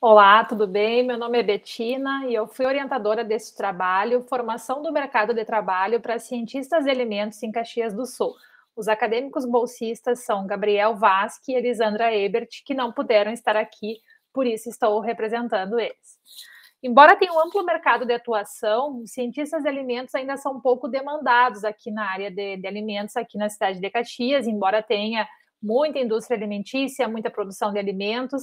Olá, tudo bem? Meu nome é Betina e eu fui orientadora desse trabalho, Formação do Mercado de Trabalho para Cientistas de Alimentos em Caxias do Sul. Os acadêmicos bolsistas são Gabriel Vasque e Elisandra Ebert, que não puderam estar aqui, por isso estou representando eles. Embora tenha um amplo mercado de atuação, os cientistas de alimentos ainda são um pouco demandados aqui na área de, de alimentos, aqui na cidade de Caxias, embora tenha muita indústria alimentícia, muita produção de alimentos,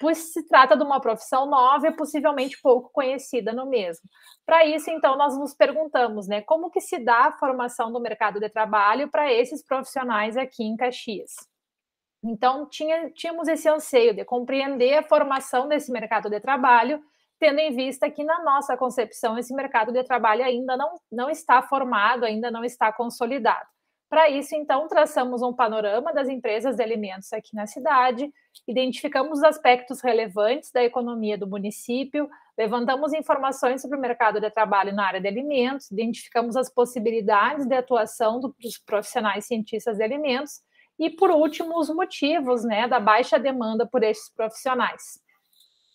pois se trata de uma profissão nova e possivelmente pouco conhecida no mesmo. Para isso, então, nós nos perguntamos, né, como que se dá a formação do mercado de trabalho para esses profissionais aqui em Caxias? Então, tinha, tínhamos esse anseio de compreender a formação desse mercado de trabalho, tendo em vista que, na nossa concepção, esse mercado de trabalho ainda não, não está formado, ainda não está consolidado. Para isso, então, traçamos um panorama das empresas de alimentos aqui na cidade, identificamos os aspectos relevantes da economia do município, levantamos informações sobre o mercado de trabalho na área de alimentos, identificamos as possibilidades de atuação dos profissionais cientistas de alimentos e, por último, os motivos né, da baixa demanda por esses profissionais.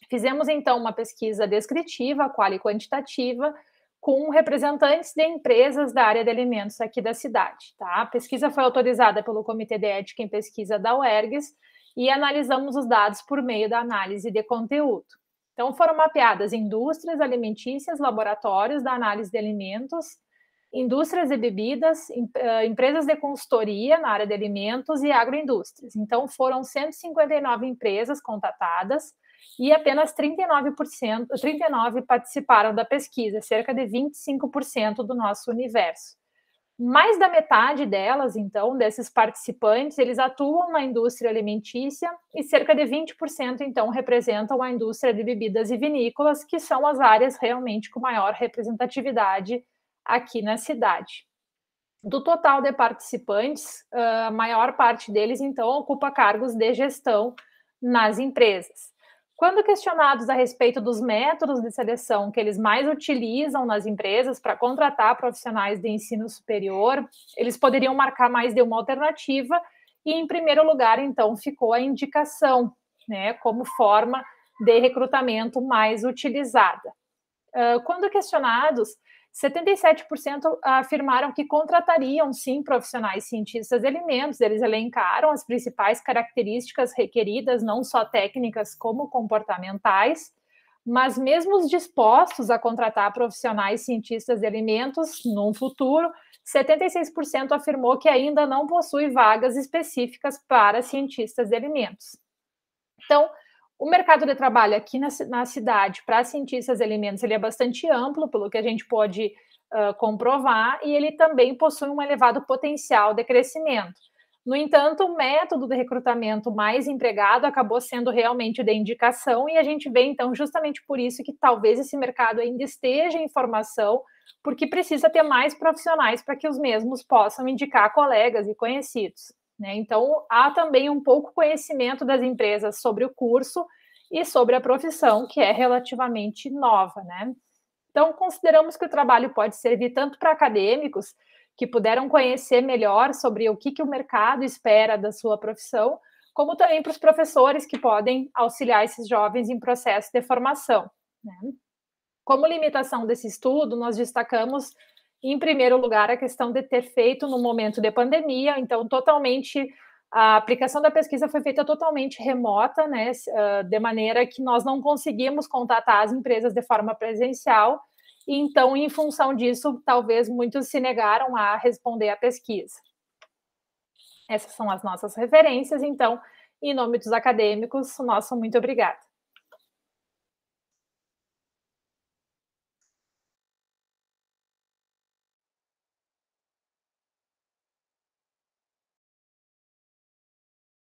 Fizemos então uma pesquisa descritiva, qual e quantitativa, com representantes de empresas da área de alimentos aqui da cidade. Tá? A pesquisa foi autorizada pelo Comitê de Ética em Pesquisa da UERGS e analisamos os dados por meio da análise de conteúdo. Então, foram mapeadas indústrias alimentícias, laboratórios da análise de alimentos, indústrias de bebidas, empresas de consultoria na área de alimentos e agroindústrias. Então, foram 159 empresas contatadas, e apenas 39%, 39 participaram da pesquisa, cerca de 25% do nosso universo. Mais da metade delas, então, desses participantes, eles atuam na indústria alimentícia e cerca de 20%, então, representam a indústria de bebidas e vinícolas, que são as áreas realmente com maior representatividade aqui na cidade. Do total de participantes, ah, a maior parte deles, então, ocupa cargos de gestão nas empresas. Quando questionados a respeito dos métodos de seleção que eles mais utilizam nas empresas para contratar profissionais de ensino superior, eles poderiam marcar mais de uma alternativa e, em primeiro lugar, então, ficou a indicação, né, como forma de recrutamento mais utilizada. quando questionados, 77% afirmaram que contratariam sim profissionais cientistas de alimentos. Eles elencaram as principais características requeridas, não só técnicas como comportamentais, mas mesmo os dispostos a contratar profissionais cientistas de alimentos no futuro, 76% afirmou que ainda não possui vagas específicas para cientistas de alimentos. Então, o mercado de trabalho aqui na, na cidade para cientistas de alimentos ele é bastante amplo, pelo que a gente pode uh, comprovar, e ele também possui um elevado potencial de crescimento. No entanto, o método de recrutamento mais empregado acabou sendo realmente de indicação, e a gente vê, então, justamente por isso que talvez esse mercado ainda esteja em formação, porque precisa ter mais profissionais para que os mesmos possam indicar colegas e conhecidos. Né? Então, há também um pouco conhecimento das empresas sobre o curso e sobre a profissão, que é relativamente nova. Né? Então, consideramos que o trabalho pode servir tanto para acadêmicos, que puderam conhecer melhor sobre o que, que o mercado espera da sua profissão, como também para os professores que podem auxiliar esses jovens em processo de formação. Né? Como limitação desse estudo, nós destacamos em primeiro lugar, a questão de ter feito no momento de pandemia, então totalmente a aplicação da pesquisa foi feita totalmente remota, né, ah, de maneira que nós não conseguimos contatar as empresas de forma presencial. Então, em função disso, talvez muitos se negaram a responder à pesquisa. Essas são as nossas referências. Então, em nome dos acadêmicos, nosso muito obrigada.